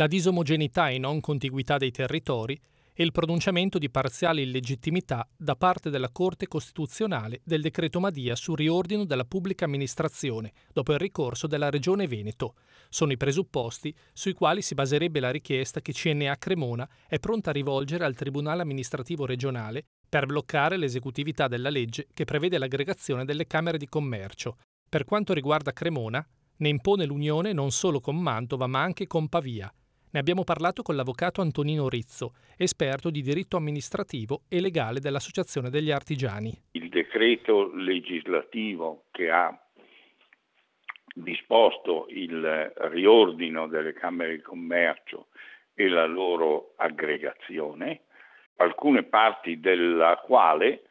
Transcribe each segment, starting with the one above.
la disomogeneità e non contiguità dei territori e il pronunciamento di parziale illegittimità da parte della Corte Costituzionale del decreto Madia sul riordino della pubblica amministrazione dopo il ricorso della Regione Veneto. Sono i presupposti sui quali si baserebbe la richiesta che CNA Cremona è pronta a rivolgere al Tribunale amministrativo regionale per bloccare l'esecutività della legge che prevede l'aggregazione delle Camere di Commercio. Per quanto riguarda Cremona, ne impone l'unione non solo con Mantova ma anche con Pavia, ne abbiamo parlato con l'avvocato Antonino Rizzo, esperto di diritto amministrativo e legale dell'Associazione degli Artigiani. Il decreto legislativo che ha disposto il riordino delle Camere di Commercio e la loro aggregazione, alcune parti della quale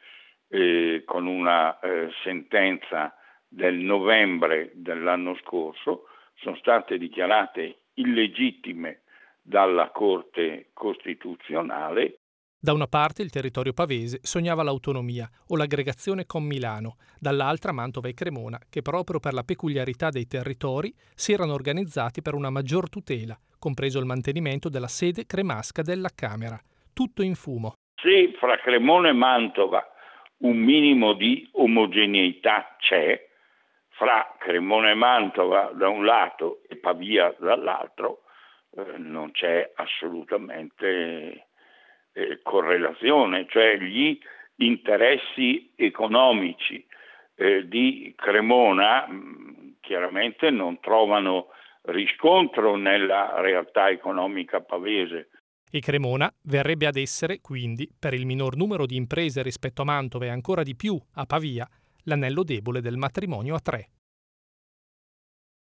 eh, con una eh, sentenza del novembre dell'anno scorso sono state dichiarate illegittime dalla Corte Costituzionale. Da una parte il territorio pavese sognava l'autonomia o l'aggregazione con Milano, dall'altra Mantova e Cremona, che proprio per la peculiarità dei territori si erano organizzati per una maggior tutela, compreso il mantenimento della sede cremasca della Camera. Tutto in fumo. Se fra Cremona e Mantova un minimo di omogeneità c'è, fra Cremona e Mantova da un lato e Pavia dall'altro, eh, non c'è assolutamente eh, correlazione, cioè gli interessi economici eh, di Cremona mh, mm, chiaramente non trovano riscontro nella realtà economica pavese. E Cremona verrebbe ad essere, quindi, per il minor numero di imprese rispetto a Mantova e ancora di più a Pavia, l'anello debole del matrimonio a tre.